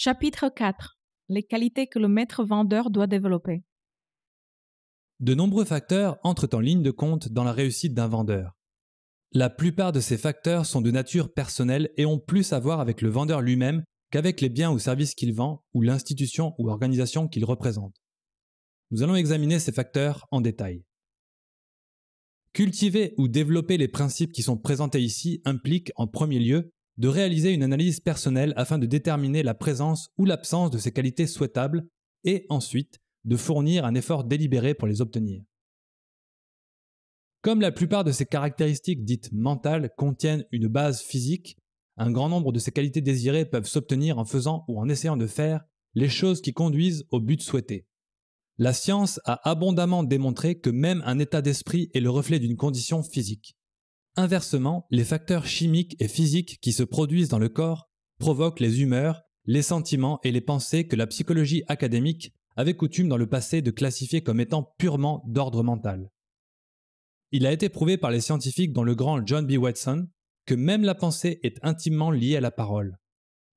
Chapitre 4. Les qualités que le maître vendeur doit développer. De nombreux facteurs entrent en ligne de compte dans la réussite d'un vendeur. La plupart de ces facteurs sont de nature personnelle et ont plus à voir avec le vendeur lui-même qu'avec les biens ou services qu'il vend ou l'institution ou organisation qu'il représente. Nous allons examiner ces facteurs en détail. Cultiver ou développer les principes qui sont présentés ici implique en premier lieu de réaliser une analyse personnelle afin de déterminer la présence ou l'absence de ces qualités souhaitables et ensuite de fournir un effort délibéré pour les obtenir. Comme la plupart de ces caractéristiques dites mentales contiennent une base physique, un grand nombre de ces qualités désirées peuvent s'obtenir en faisant ou en essayant de faire les choses qui conduisent au but souhaité. La science a abondamment démontré que même un état d'esprit est le reflet d'une condition physique. Inversement, les facteurs chimiques et physiques qui se produisent dans le corps provoquent les humeurs, les sentiments et les pensées que la psychologie académique avait coutume dans le passé de classifier comme étant purement d'ordre mental. Il a été prouvé par les scientifiques dont le grand John B. Watson que même la pensée est intimement liée à la parole.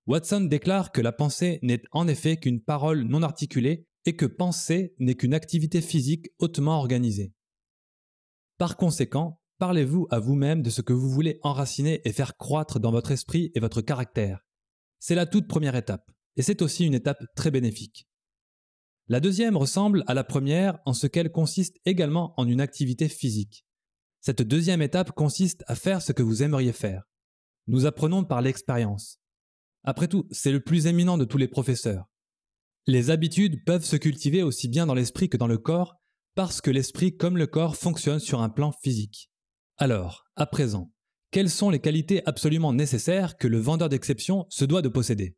Watson déclare que la pensée n'est en effet qu'une parole non articulée et que penser n'est qu'une activité physique hautement organisée. Par conséquent, Parlez-vous à vous-même de ce que vous voulez enraciner et faire croître dans votre esprit et votre caractère. C'est la toute première étape, et c'est aussi une étape très bénéfique. La deuxième ressemble à la première en ce qu'elle consiste également en une activité physique. Cette deuxième étape consiste à faire ce que vous aimeriez faire. Nous apprenons par l'expérience. Après tout, c'est le plus éminent de tous les professeurs. Les habitudes peuvent se cultiver aussi bien dans l'esprit que dans le corps, parce que l'esprit comme le corps fonctionne sur un plan physique. Alors, à présent, quelles sont les qualités absolument nécessaires que le vendeur d'exception se doit de posséder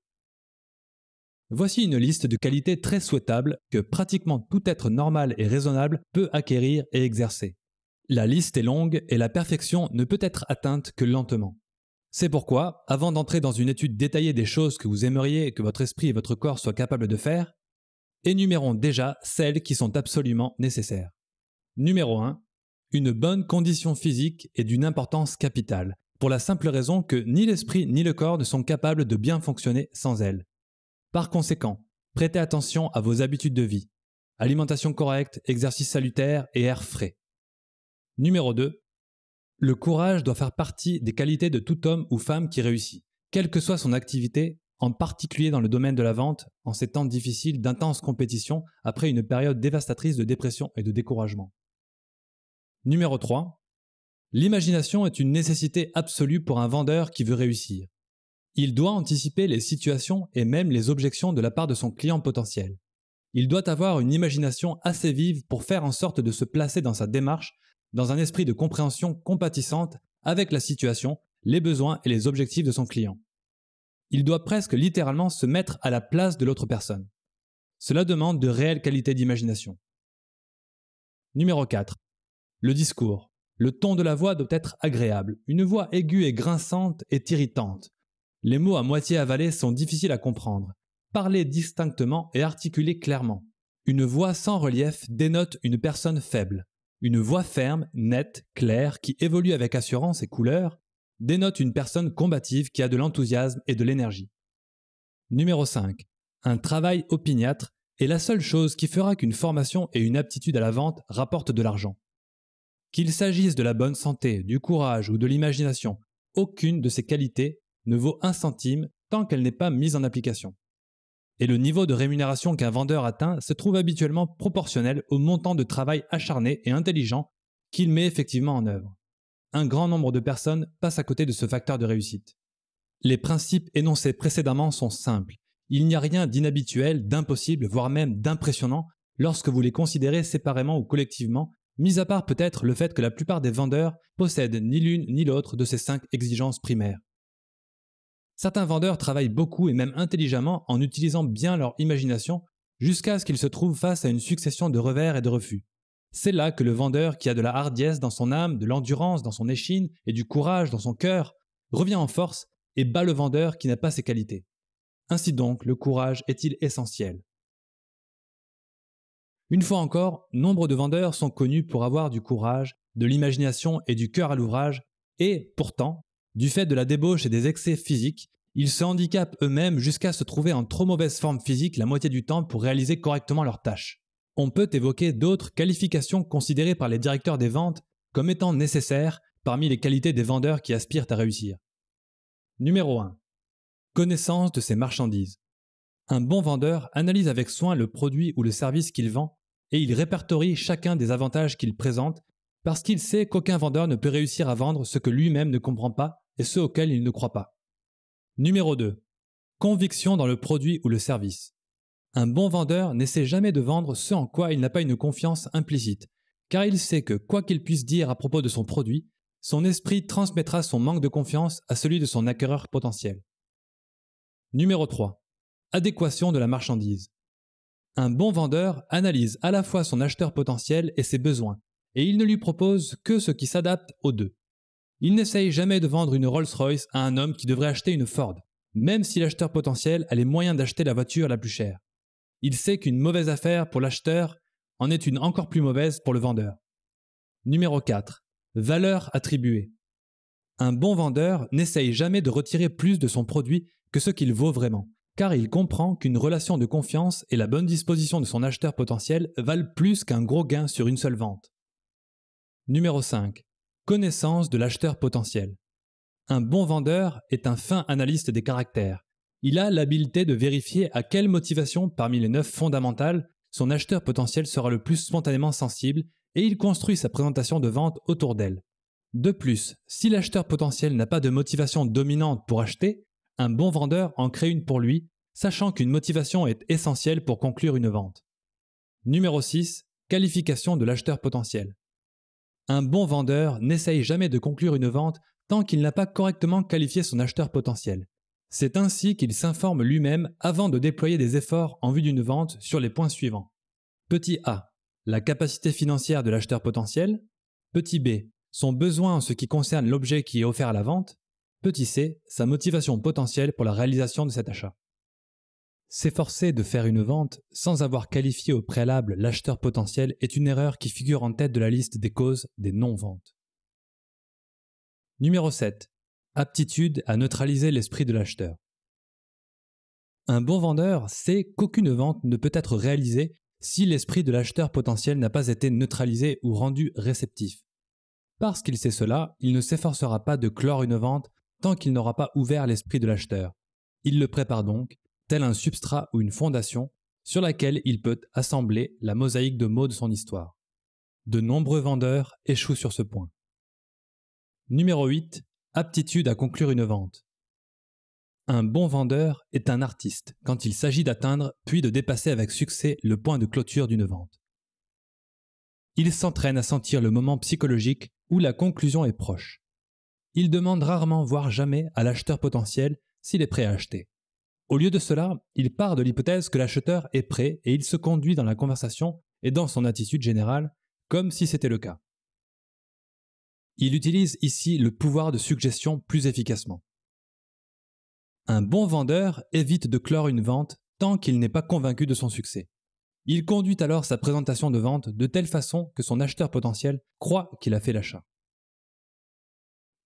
Voici une liste de qualités très souhaitables que pratiquement tout être normal et raisonnable peut acquérir et exercer. La liste est longue et la perfection ne peut être atteinte que lentement. C'est pourquoi, avant d'entrer dans une étude détaillée des choses que vous aimeriez que votre esprit et votre corps soient capables de faire, énumérons déjà celles qui sont absolument nécessaires. Numéro 1 une bonne condition physique est d'une importance capitale, pour la simple raison que ni l'esprit ni le corps ne sont capables de bien fonctionner sans elle. Par conséquent, prêtez attention à vos habitudes de vie. Alimentation correcte, exercice salutaire et air frais. Numéro 2. Le courage doit faire partie des qualités de tout homme ou femme qui réussit, quelle que soit son activité, en particulier dans le domaine de la vente, en ces temps difficiles d'intense compétition après une période dévastatrice de dépression et de découragement. Numéro 3. L'imagination est une nécessité absolue pour un vendeur qui veut réussir. Il doit anticiper les situations et même les objections de la part de son client potentiel. Il doit avoir une imagination assez vive pour faire en sorte de se placer dans sa démarche dans un esprit de compréhension compatissante avec la situation, les besoins et les objectifs de son client. Il doit presque littéralement se mettre à la place de l'autre personne. Cela demande de réelles qualités d'imagination. Numéro 4. Le discours. Le ton de la voix doit être agréable. Une voix aiguë et grinçante est irritante. Les mots à moitié avalés sont difficiles à comprendre. Parlez distinctement et articulez clairement. Une voix sans relief dénote une personne faible. Une voix ferme, nette, claire, qui évolue avec assurance et couleur, dénote une personne combative qui a de l'enthousiasme et de l'énergie. Numéro 5. Un travail opiniâtre est la seule chose qui fera qu'une formation et une aptitude à la vente rapportent de l'argent. Qu'il s'agisse de la bonne santé, du courage ou de l'imagination, aucune de ces qualités ne vaut un centime tant qu'elle n'est pas mise en application. Et le niveau de rémunération qu'un vendeur atteint se trouve habituellement proportionnel au montant de travail acharné et intelligent qu'il met effectivement en œuvre. Un grand nombre de personnes passent à côté de ce facteur de réussite. Les principes énoncés précédemment sont simples. Il n'y a rien d'inhabituel, d'impossible, voire même d'impressionnant lorsque vous les considérez séparément ou collectivement Mis à part peut-être le fait que la plupart des vendeurs possèdent ni l'une ni l'autre de ces cinq exigences primaires. Certains vendeurs travaillent beaucoup et même intelligemment en utilisant bien leur imagination jusqu'à ce qu'ils se trouvent face à une succession de revers et de refus. C'est là que le vendeur qui a de la hardiesse dans son âme, de l'endurance dans son échine et du courage dans son cœur revient en force et bat le vendeur qui n'a pas ses qualités. Ainsi donc, le courage est-il essentiel une fois encore, nombre de vendeurs sont connus pour avoir du courage, de l'imagination et du cœur à l'ouvrage, et pourtant, du fait de la débauche et des excès physiques, ils se handicapent eux-mêmes jusqu'à se trouver en trop mauvaise forme physique la moitié du temps pour réaliser correctement leurs tâches. On peut évoquer d'autres qualifications considérées par les directeurs des ventes comme étant nécessaires parmi les qualités des vendeurs qui aspirent à réussir. Numéro 1. Connaissance de ses marchandises. Un bon vendeur analyse avec soin le produit ou le service qu'il vend et il répertorie chacun des avantages qu'il présente parce qu'il sait qu'aucun vendeur ne peut réussir à vendre ce que lui-même ne comprend pas et ce auquel il ne croit pas. Numéro 2. Conviction dans le produit ou le service. Un bon vendeur n'essaie jamais de vendre ce en quoi il n'a pas une confiance implicite, car il sait que quoi qu'il puisse dire à propos de son produit, son esprit transmettra son manque de confiance à celui de son acquéreur potentiel. Numéro 3. Adéquation de la marchandise. Un bon vendeur analyse à la fois son acheteur potentiel et ses besoins, et il ne lui propose que ce qui s'adapte aux deux. Il n'essaye jamais de vendre une Rolls-Royce à un homme qui devrait acheter une Ford, même si l'acheteur potentiel a les moyens d'acheter la voiture la plus chère. Il sait qu'une mauvaise affaire pour l'acheteur en est une encore plus mauvaise pour le vendeur. Numéro 4. Valeur attribuée. Un bon vendeur n'essaye jamais de retirer plus de son produit que ce qu'il vaut vraiment, car il comprend qu'une relation de confiance et la bonne disposition de son acheteur potentiel valent plus qu'un gros gain sur une seule vente. Numéro 5. Connaissance de l'acheteur potentiel. Un bon vendeur est un fin analyste des caractères. Il a l'habileté de vérifier à quelle motivation parmi les neuf fondamentales son acheteur potentiel sera le plus spontanément sensible et il construit sa présentation de vente autour d'elle. De plus, si l'acheteur potentiel n'a pas de motivation dominante pour acheter, un bon vendeur en crée une pour lui, sachant qu'une motivation est essentielle pour conclure une vente. Numéro 6. Qualification de l'acheteur potentiel. Un bon vendeur n'essaye jamais de conclure une vente tant qu'il n'a pas correctement qualifié son acheteur potentiel. C'est ainsi qu'il s'informe lui-même avant de déployer des efforts en vue d'une vente sur les points suivants. Petit a. La capacité financière de l'acheteur potentiel. Petit b. Son besoin en ce qui concerne l'objet qui est offert à la vente petit c, sa motivation potentielle pour la réalisation de cet achat. S'efforcer de faire une vente sans avoir qualifié au préalable l'acheteur potentiel est une erreur qui figure en tête de la liste des causes des non-ventes. Numéro 7. Aptitude à neutraliser l'esprit de l'acheteur. Un bon vendeur sait qu'aucune vente ne peut être réalisée si l'esprit de l'acheteur potentiel n'a pas été neutralisé ou rendu réceptif. Parce qu'il sait cela, il ne s'efforcera pas de clore une vente tant qu'il n'aura pas ouvert l'esprit de l'acheteur. Il le prépare donc, tel un substrat ou une fondation, sur laquelle il peut assembler la mosaïque de mots de son histoire. De nombreux vendeurs échouent sur ce point. Numéro 8. Aptitude à conclure une vente. Un bon vendeur est un artiste quand il s'agit d'atteindre puis de dépasser avec succès le point de clôture d'une vente. Il s'entraîne à sentir le moment psychologique où la conclusion est proche il demande rarement, voire jamais, à l'acheteur potentiel s'il est prêt à acheter. Au lieu de cela, il part de l'hypothèse que l'acheteur est prêt et il se conduit dans la conversation et dans son attitude générale comme si c'était le cas. Il utilise ici le pouvoir de suggestion plus efficacement. Un bon vendeur évite de clore une vente tant qu'il n'est pas convaincu de son succès. Il conduit alors sa présentation de vente de telle façon que son acheteur potentiel croit qu'il a fait l'achat.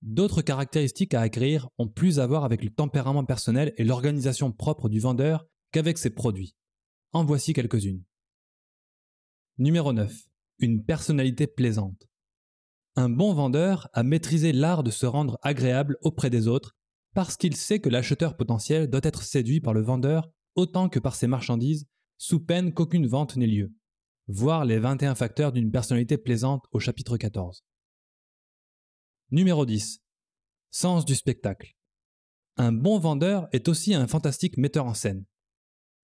D'autres caractéristiques à acquérir ont plus à voir avec le tempérament personnel et l'organisation propre du vendeur qu'avec ses produits. En voici quelques-unes. Numéro 9. Une personnalité plaisante. Un bon vendeur a maîtrisé l'art de se rendre agréable auprès des autres parce qu'il sait que l'acheteur potentiel doit être séduit par le vendeur autant que par ses marchandises, sous peine qu'aucune vente n'ait lieu. Voir les 21 facteurs d'une personnalité plaisante au chapitre 14. Numéro 10. Sens du spectacle. Un bon vendeur est aussi un fantastique metteur en scène.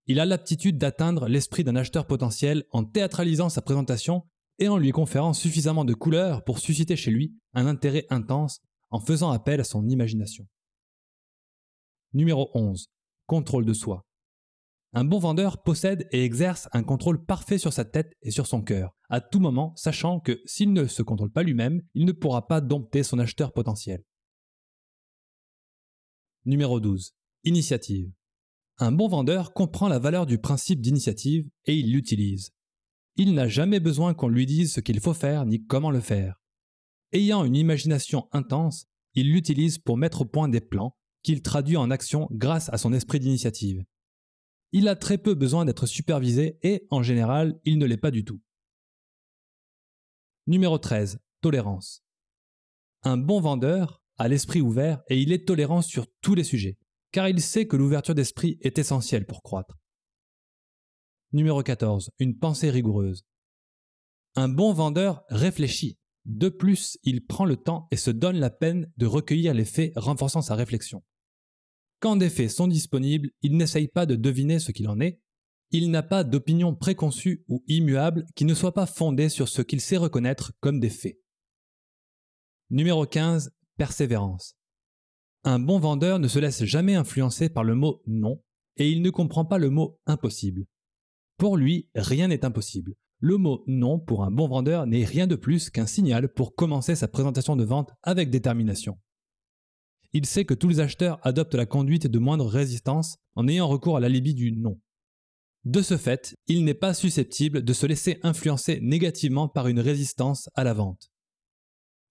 Il a l'aptitude d'atteindre l'esprit d'un acheteur potentiel en théâtralisant sa présentation et en lui conférant suffisamment de couleurs pour susciter chez lui un intérêt intense en faisant appel à son imagination. Numéro 11. Contrôle de soi. Un bon vendeur possède et exerce un contrôle parfait sur sa tête et sur son cœur, à tout moment sachant que s'il ne se contrôle pas lui-même, il ne pourra pas dompter son acheteur potentiel. Numéro 12. Initiative. Un bon vendeur comprend la valeur du principe d'initiative et il l'utilise. Il n'a jamais besoin qu'on lui dise ce qu'il faut faire ni comment le faire. Ayant une imagination intense, il l'utilise pour mettre au point des plans qu'il traduit en action grâce à son esprit d'initiative il a très peu besoin d'être supervisé et, en général, il ne l'est pas du tout. Numéro 13. Tolérance. Un bon vendeur a l'esprit ouvert et il est tolérant sur tous les sujets, car il sait que l'ouverture d'esprit est essentielle pour croître. Numéro 14. Une pensée rigoureuse. Un bon vendeur réfléchit. De plus, il prend le temps et se donne la peine de recueillir les faits renforçant sa réflexion. Quand des faits sont disponibles, il n'essaye pas de deviner ce qu'il en est, il n'a pas d'opinion préconçue ou immuable qui ne soit pas fondée sur ce qu'il sait reconnaître comme des faits. Numéro 15. Persévérance. Un bon vendeur ne se laisse jamais influencer par le mot non et il ne comprend pas le mot impossible. Pour lui, rien n'est impossible. Le mot non pour un bon vendeur n'est rien de plus qu'un signal pour commencer sa présentation de vente avec détermination il sait que tous les acheteurs adoptent la conduite de moindre résistance en ayant recours à l'alibi du non. De ce fait, il n'est pas susceptible de se laisser influencer négativement par une résistance à la vente.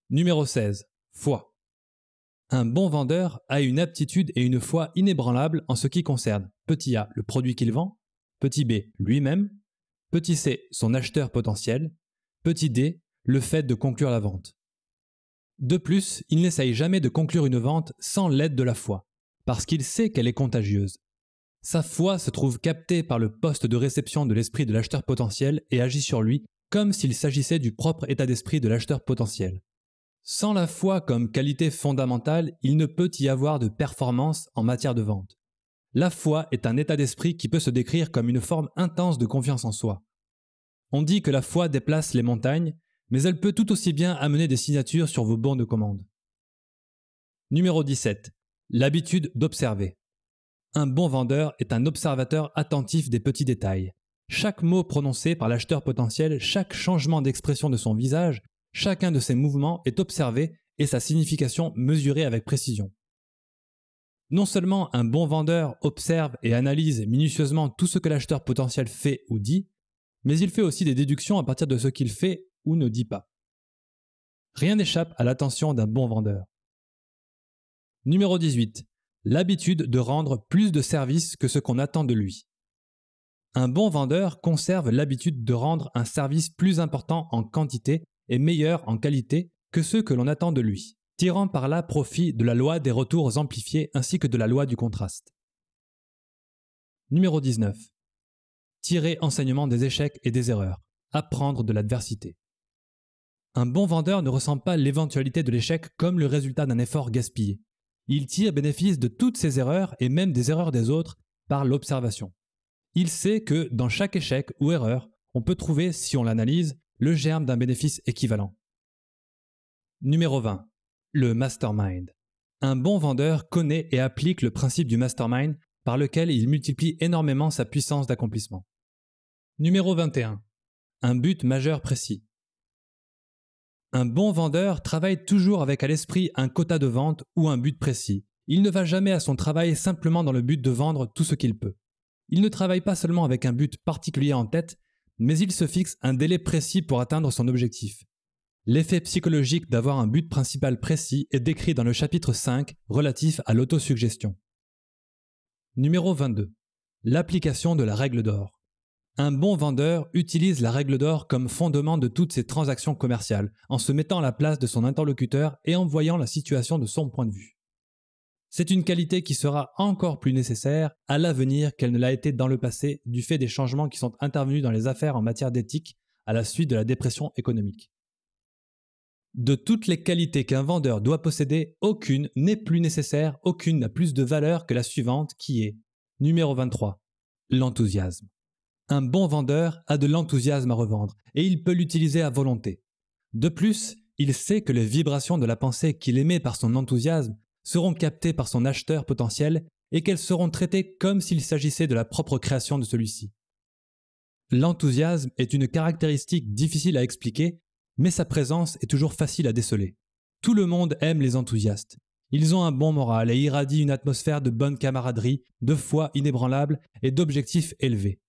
Numéro 16. Foi. Un bon vendeur a une aptitude et une foi inébranlables en ce qui concerne petit a le produit qu'il vend, petit b lui-même, petit c son acheteur potentiel, petit d le fait de conclure la vente. De plus, il n'essaye jamais de conclure une vente sans l'aide de la foi, parce qu'il sait qu'elle est contagieuse. Sa foi se trouve captée par le poste de réception de l'esprit de l'acheteur potentiel et agit sur lui comme s'il s'agissait du propre état d'esprit de l'acheteur potentiel. Sans la foi comme qualité fondamentale, il ne peut y avoir de performance en matière de vente. La foi est un état d'esprit qui peut se décrire comme une forme intense de confiance en soi. On dit que la foi déplace les montagnes, mais elle peut tout aussi bien amener des signatures sur vos bons de commande. Numéro 17. L'habitude d'observer. Un bon vendeur est un observateur attentif des petits détails. Chaque mot prononcé par l'acheteur potentiel, chaque changement d'expression de son visage, chacun de ses mouvements est observé et sa signification mesurée avec précision. Non seulement un bon vendeur observe et analyse minutieusement tout ce que l'acheteur potentiel fait ou dit, mais il fait aussi des déductions à partir de ce qu'il fait ne dit pas. Rien n'échappe à l'attention d'un bon vendeur. Numéro 18. L'habitude de rendre plus de services que ce qu'on attend de lui. Un bon vendeur conserve l'habitude de rendre un service plus important en quantité et meilleur en qualité que ceux que l'on attend de lui, tirant par là profit de la loi des retours amplifiés ainsi que de la loi du contraste. Numéro 19. Tirer enseignement des échecs et des erreurs. Apprendre de l'adversité. Un bon vendeur ne ressent pas l'éventualité de l'échec comme le résultat d'un effort gaspillé. Il tire bénéfice de toutes ses erreurs et même des erreurs des autres par l'observation. Il sait que dans chaque échec ou erreur, on peut trouver, si on l'analyse, le germe d'un bénéfice équivalent. Numéro 20. Le mastermind. Un bon vendeur connaît et applique le principe du mastermind par lequel il multiplie énormément sa puissance d'accomplissement. Numéro 21. Un but majeur précis. Un bon vendeur travaille toujours avec à l'esprit un quota de vente ou un but précis. Il ne va jamais à son travail simplement dans le but de vendre tout ce qu'il peut. Il ne travaille pas seulement avec un but particulier en tête, mais il se fixe un délai précis pour atteindre son objectif. L'effet psychologique d'avoir un but principal précis est décrit dans le chapitre 5 relatif à l'autosuggestion. Numéro 22. L'application de la règle d'or. Un bon vendeur utilise la règle d'or comme fondement de toutes ses transactions commerciales, en se mettant à la place de son interlocuteur et en voyant la situation de son point de vue. C'est une qualité qui sera encore plus nécessaire à l'avenir qu'elle ne l'a été dans le passé du fait des changements qui sont intervenus dans les affaires en matière d'éthique à la suite de la dépression économique. De toutes les qualités qu'un vendeur doit posséder, aucune n'est plus nécessaire, aucune n'a plus de valeur que la suivante qui est numéro 23, l'enthousiasme. Un bon vendeur a de l'enthousiasme à revendre, et il peut l'utiliser à volonté. De plus, il sait que les vibrations de la pensée qu'il émet par son enthousiasme seront captées par son acheteur potentiel et qu'elles seront traitées comme s'il s'agissait de la propre création de celui-ci. L'enthousiasme est une caractéristique difficile à expliquer, mais sa présence est toujours facile à déceler. Tout le monde aime les enthousiastes. Ils ont un bon moral et irradient une atmosphère de bonne camaraderie, de foi inébranlable et d'objectifs élevés.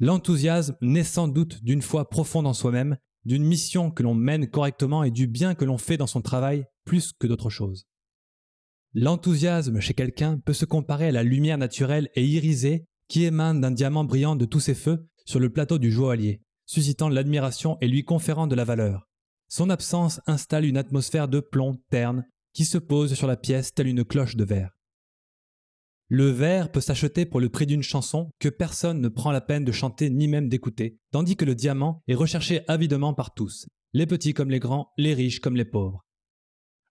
L'enthousiasme naît sans doute d'une foi profonde en soi-même, d'une mission que l'on mène correctement et du bien que l'on fait dans son travail plus que d'autre chose. L'enthousiasme chez quelqu'un peut se comparer à la lumière naturelle et irisée qui émane d'un diamant brillant de tous ses feux sur le plateau du joaillier, suscitant l'admiration et lui conférant de la valeur. Son absence installe une atmosphère de plomb terne qui se pose sur la pièce telle une cloche de verre. Le verre peut s'acheter pour le prix d'une chanson que personne ne prend la peine de chanter ni même d'écouter, tandis que le diamant est recherché avidement par tous, les petits comme les grands, les riches comme les pauvres.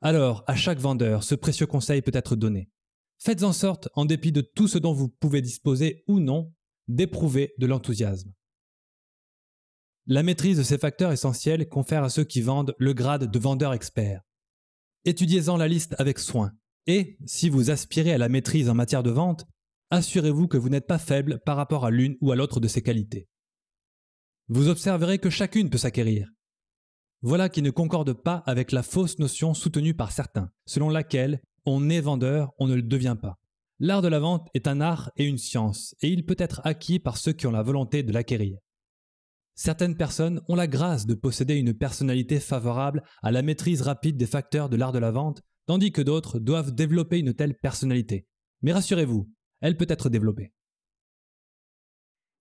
Alors, à chaque vendeur, ce précieux conseil peut être donné. Faites en sorte, en dépit de tout ce dont vous pouvez disposer ou non, d'éprouver de l'enthousiasme. La maîtrise de ces facteurs essentiels confère à ceux qui vendent le grade de vendeur expert. Étudiez-en la liste avec soin, et si vous aspirez à la maîtrise en matière de vente, assurez-vous que vous n'êtes pas faible par rapport à l'une ou à l'autre de ces qualités. Vous observerez que chacune peut s'acquérir. Voilà qui ne concorde pas avec la fausse notion soutenue par certains, selon laquelle on est vendeur, on ne le devient pas. L'art de la vente est un art et une science, et il peut être acquis par ceux qui ont la volonté de l'acquérir. Certaines personnes ont la grâce de posséder une personnalité favorable à la maîtrise rapide des facteurs de l'art de la vente tandis que d'autres doivent développer une telle personnalité. Mais rassurez-vous, elle peut être développée.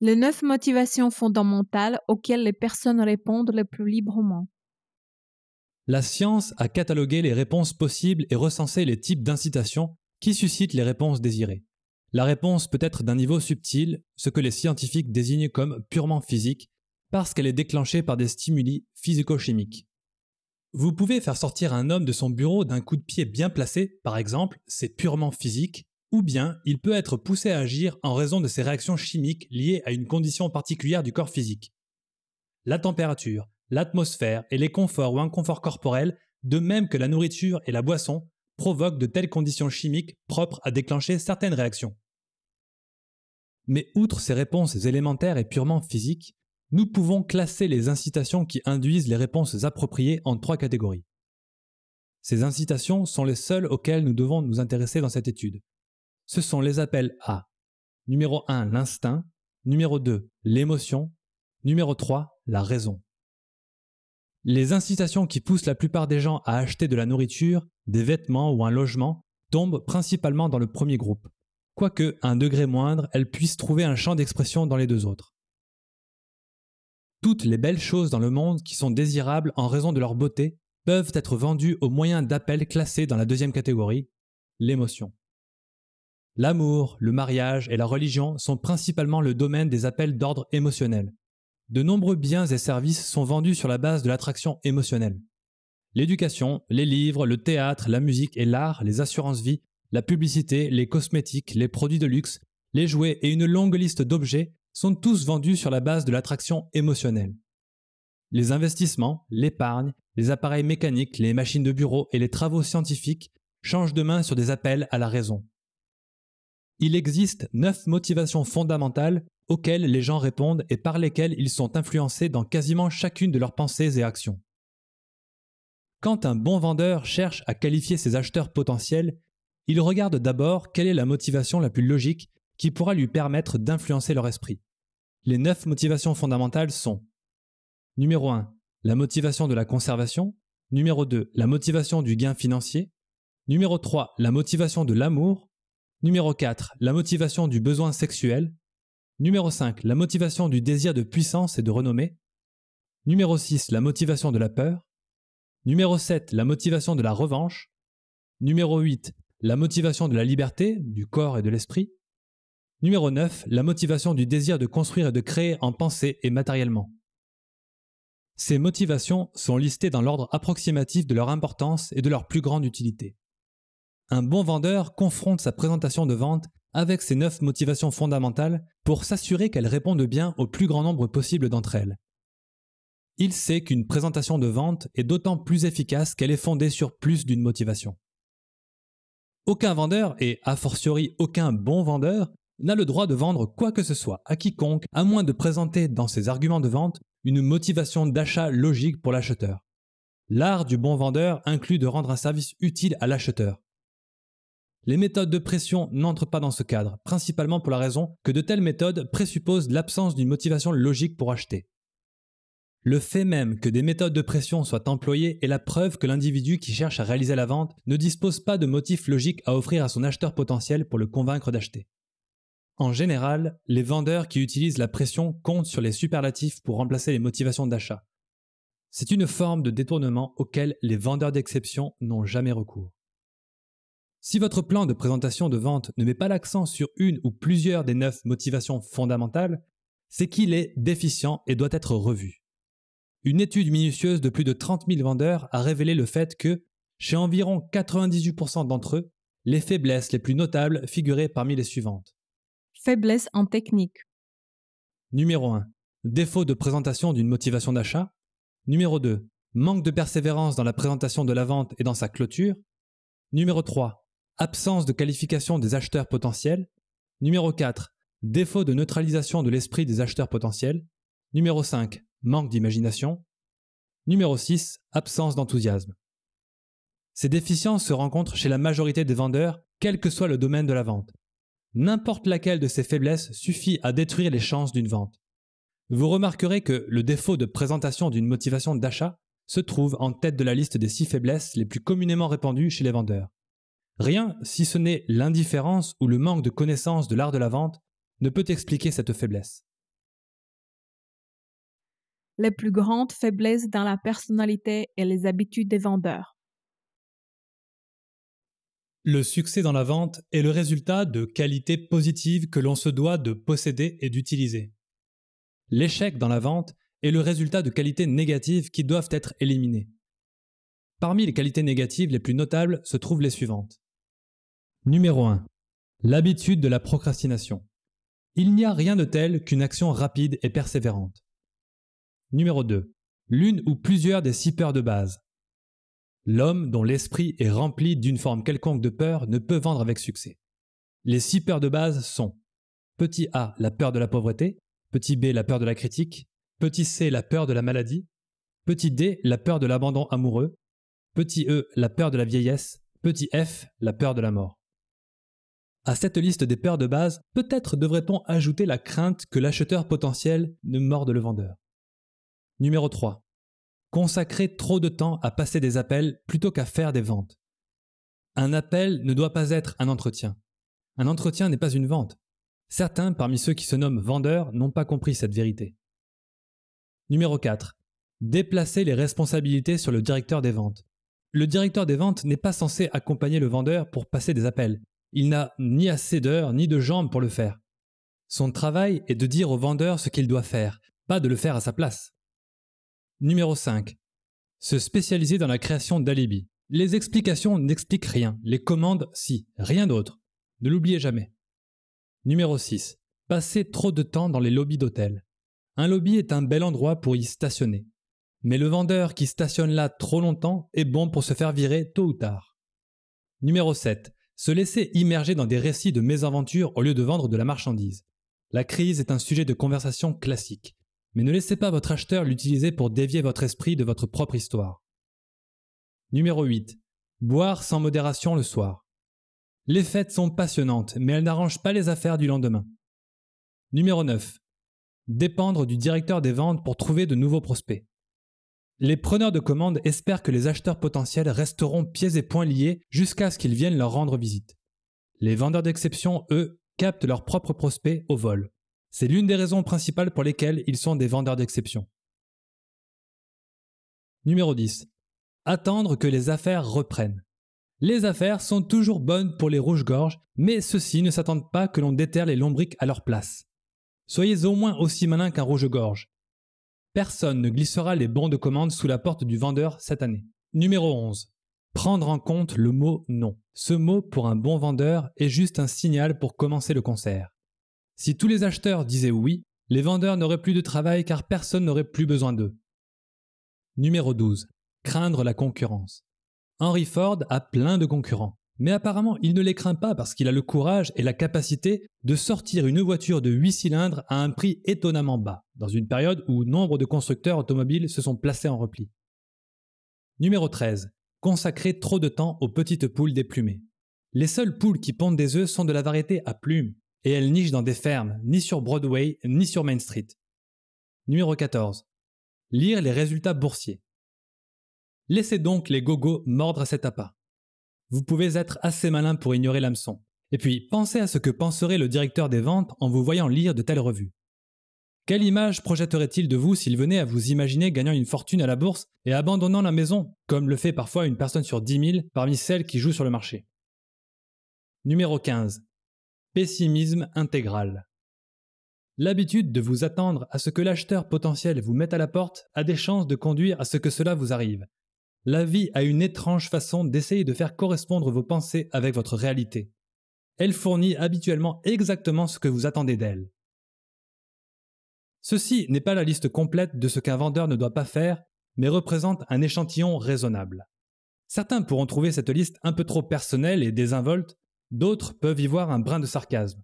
Les neuf motivations fondamentales auxquelles les personnes répondent le plus librement. La science a catalogué les réponses possibles et recensé les types d'incitations qui suscitent les réponses désirées. La réponse peut être d'un niveau subtil, ce que les scientifiques désignent comme purement physique, parce qu'elle est déclenchée par des stimuli physico-chimiques. Vous pouvez faire sortir un homme de son bureau d'un coup de pied bien placé, par exemple, c'est purement physique, ou bien il peut être poussé à agir en raison de ses réactions chimiques liées à une condition particulière du corps physique. La température, l'atmosphère et les conforts ou inconforts corporels, de même que la nourriture et la boisson, provoquent de telles conditions chimiques propres à déclencher certaines réactions. Mais outre ces réponses élémentaires et purement physiques, nous pouvons classer les incitations qui induisent les réponses appropriées en trois catégories. Ces incitations sont les seules auxquelles nous devons nous intéresser dans cette étude. Ce sont les appels à numéro 1 l'instinct, numéro 2 l'émotion, numéro 3 la raison. Les incitations qui poussent la plupart des gens à acheter de la nourriture, des vêtements ou un logement tombent principalement dans le premier groupe, quoique à un degré moindre, elles puissent trouver un champ d'expression dans les deux autres. Toutes les belles choses dans le monde qui sont désirables en raison de leur beauté peuvent être vendues au moyen d'appels classés dans la deuxième catégorie, l'émotion. L'amour, le mariage et la religion sont principalement le domaine des appels d'ordre émotionnel. De nombreux biens et services sont vendus sur la base de l'attraction émotionnelle. L'éducation, les livres, le théâtre, la musique et l'art, les assurances-vie, la publicité, les cosmétiques, les produits de luxe, les jouets et une longue liste d'objets sont tous vendus sur la base de l'attraction émotionnelle. Les investissements, l'épargne, les appareils mécaniques, les machines de bureau et les travaux scientifiques changent de main sur des appels à la raison. Il existe neuf motivations fondamentales auxquelles les gens répondent et par lesquelles ils sont influencés dans quasiment chacune de leurs pensées et actions. Quand un bon vendeur cherche à qualifier ses acheteurs potentiels, il regarde d'abord quelle est la motivation la plus logique qui pourra lui permettre d'influencer leur esprit. Les neuf motivations fondamentales sont numéro 1, la motivation de la conservation, numéro 2, la motivation du gain financier, numéro 3, la motivation de l'amour, numéro 4, la motivation du besoin sexuel, numéro 5, la motivation du désir de puissance et de renommée, numéro 6, la motivation de la peur, numéro 7, la motivation de la revanche, numéro 8, la motivation de la liberté, du corps et de l'esprit, Numéro 9, la motivation du désir de construire et de créer en pensée et matériellement. Ces motivations sont listées dans l'ordre approximatif de leur importance et de leur plus grande utilité. Un bon vendeur confronte sa présentation de vente avec ces neuf motivations fondamentales pour s'assurer qu'elles répondent bien au plus grand nombre possible d'entre elles. Il sait qu'une présentation de vente est d'autant plus efficace qu'elle est fondée sur plus d'une motivation. Aucun vendeur, et a fortiori aucun bon vendeur, n'a le droit de vendre quoi que ce soit à quiconque, à moins de présenter dans ses arguments de vente une motivation d'achat logique pour l'acheteur. L'art du bon vendeur inclut de rendre un service utile à l'acheteur. Les méthodes de pression n'entrent pas dans ce cadre, principalement pour la raison que de telles méthodes présupposent l'absence d'une motivation logique pour acheter. Le fait même que des méthodes de pression soient employées est la preuve que l'individu qui cherche à réaliser la vente ne dispose pas de motifs logiques à offrir à son acheteur potentiel pour le convaincre d'acheter. En général, les vendeurs qui utilisent la pression comptent sur les superlatifs pour remplacer les motivations d'achat. C'est une forme de détournement auquel les vendeurs d'exception n'ont jamais recours. Si votre plan de présentation de vente ne met pas l'accent sur une ou plusieurs des neuf motivations fondamentales, c'est qu'il est déficient et doit être revu. Une étude minutieuse de plus de 30 000 vendeurs a révélé le fait que, chez environ 98% d'entre eux, les faiblesses les plus notables figuraient parmi les suivantes. Faiblesse en technique. Numéro 1. Défaut de présentation d'une motivation d'achat. Numéro 2. Manque de persévérance dans la présentation de la vente et dans sa clôture. Numéro 3. Absence de qualification des acheteurs potentiels. Numéro 4. Défaut de neutralisation de l'esprit des acheteurs potentiels. Numéro 5. Manque d'imagination. Numéro 6. Absence d'enthousiasme. Ces déficiences se rencontrent chez la majorité des vendeurs, quel que soit le domaine de la vente n'importe laquelle de ces faiblesses suffit à détruire les chances d'une vente. Vous remarquerez que le défaut de présentation d'une motivation d'achat se trouve en tête de la liste des six faiblesses les plus communément répandues chez les vendeurs. Rien, si ce n'est l'indifférence ou le manque de connaissance de l'art de la vente, ne peut expliquer cette faiblesse. Les plus grandes faiblesses dans la personnalité et les habitudes des vendeurs. Le succès dans la vente est le résultat de qualités positives que l'on se doit de posséder et d'utiliser. L'échec dans la vente est le résultat de qualités négatives qui doivent être éliminées. Parmi les qualités négatives les plus notables se trouvent les suivantes. Numéro 1. L'habitude de la procrastination. Il n'y a rien de tel qu'une action rapide et persévérante. Numéro 2. L'une ou plusieurs des six peurs de base. L'homme dont l'esprit est rempli d'une forme quelconque de peur ne peut vendre avec succès. Les six peurs de base sont petit a, la peur de la pauvreté, petit b, la peur de la critique, petit c, la peur de la maladie, petit d, la peur de l'abandon amoureux, petit e, la peur de la vieillesse, petit f, la peur de la mort. À cette liste des peurs de base, peut-être devrait-on ajouter la crainte que l'acheteur potentiel ne morde le vendeur. Numéro 3 consacrer trop de temps à passer des appels plutôt qu'à faire des ventes. Un appel ne doit pas être un entretien. Un entretien n'est pas une vente. Certains parmi ceux qui se nomment vendeurs n'ont pas compris cette vérité. Numéro 4. Déplacer les responsabilités sur le directeur des ventes. Le directeur des ventes n'est pas censé accompagner le vendeur pour passer des appels. Il n'a ni assez d'heures ni de jambes pour le faire. Son travail est de dire au vendeur ce qu'il doit faire, pas de le faire à sa place. Numéro 5. Se spécialiser dans la création d'alibis. Les explications n'expliquent rien, les commandes si, rien d'autre. Ne l'oubliez jamais. Numéro 6. Passer trop de temps dans les lobbies d'hôtels. Un lobby est un bel endroit pour y stationner. Mais le vendeur qui stationne là trop longtemps est bon pour se faire virer tôt ou tard. Numéro 7. Se laisser immerger dans des récits de mésaventures au lieu de vendre de la marchandise. La crise est un sujet de conversation classique mais ne laissez pas votre acheteur l'utiliser pour dévier votre esprit de votre propre histoire. Numéro 8. Boire sans modération le soir. Les fêtes sont passionnantes, mais elles n'arrangent pas les affaires du lendemain. Numéro 9. Dépendre du directeur des ventes pour trouver de nouveaux prospects. Les preneurs de commandes espèrent que les acheteurs potentiels resteront pieds et poings liés jusqu'à ce qu'ils viennent leur rendre visite. Les vendeurs d'exception, eux, captent leurs propres prospects au vol. C'est l'une des raisons principales pour lesquelles ils sont des vendeurs d'exception. Numéro 10. Attendre que les affaires reprennent. Les affaires sont toujours bonnes pour les rouges-gorges, mais ceux-ci ne s'attendent pas que l'on déterre les lombriques à leur place. Soyez au moins aussi malin qu'un rouge-gorge. Personne ne glissera les bons de commande sous la porte du vendeur cette année. Numéro 11. Prendre en compte le mot non. Ce mot pour un bon vendeur est juste un signal pour commencer le concert. Si tous les acheteurs disaient oui, les vendeurs n'auraient plus de travail car personne n'aurait plus besoin d'eux. Numéro 12. Craindre la concurrence. Henry Ford a plein de concurrents, mais apparemment il ne les craint pas parce qu'il a le courage et la capacité de sortir une voiture de 8 cylindres à un prix étonnamment bas, dans une période où nombre de constructeurs automobiles se sont placés en repli. Numéro 13. Consacrer trop de temps aux petites poules déplumées. Les seules poules qui pondent des œufs sont de la variété à plumes, et elle niche dans des fermes, ni sur Broadway, ni sur Main Street. Numéro 14. Lire les résultats boursiers. Laissez donc les gogos mordre à cet appât. Vous pouvez être assez malin pour ignorer l'hameçon. Et puis, pensez à ce que penserait le directeur des ventes en vous voyant lire de telles revues. Quelle image projetterait-il de vous s'il venait à vous imaginer gagnant une fortune à la bourse et abandonnant la maison, comme le fait parfois une personne sur 10 000 parmi celles qui jouent sur le marché Numéro 15. Pessimisme intégral. L'habitude de vous attendre à ce que l'acheteur potentiel vous mette à la porte a des chances de conduire à ce que cela vous arrive. La vie a une étrange façon d'essayer de faire correspondre vos pensées avec votre réalité. Elle fournit habituellement exactement ce que vous attendez d'elle. Ceci n'est pas la liste complète de ce qu'un vendeur ne doit pas faire, mais représente un échantillon raisonnable. Certains pourront trouver cette liste un peu trop personnelle et désinvolte, D'autres peuvent y voir un brin de sarcasme.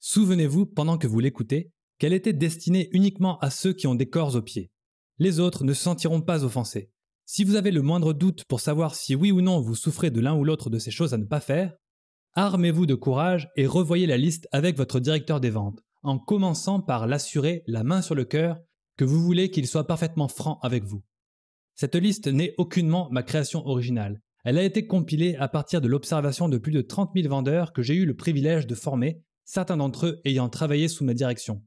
Souvenez-vous, pendant que vous l'écoutez, qu'elle était destinée uniquement à ceux qui ont des corps aux pieds. Les autres ne se sentiront pas offensés. Si vous avez le moindre doute pour savoir si oui ou non vous souffrez de l'un ou l'autre de ces choses à ne pas faire, armez-vous de courage et revoyez la liste avec votre directeur des ventes, en commençant par l'assurer la main sur le cœur que vous voulez qu'il soit parfaitement franc avec vous. Cette liste n'est aucunement ma création originale. Elle a été compilée à partir de l'observation de plus de 30 000 vendeurs que j'ai eu le privilège de former, certains d'entre eux ayant travaillé sous ma direction.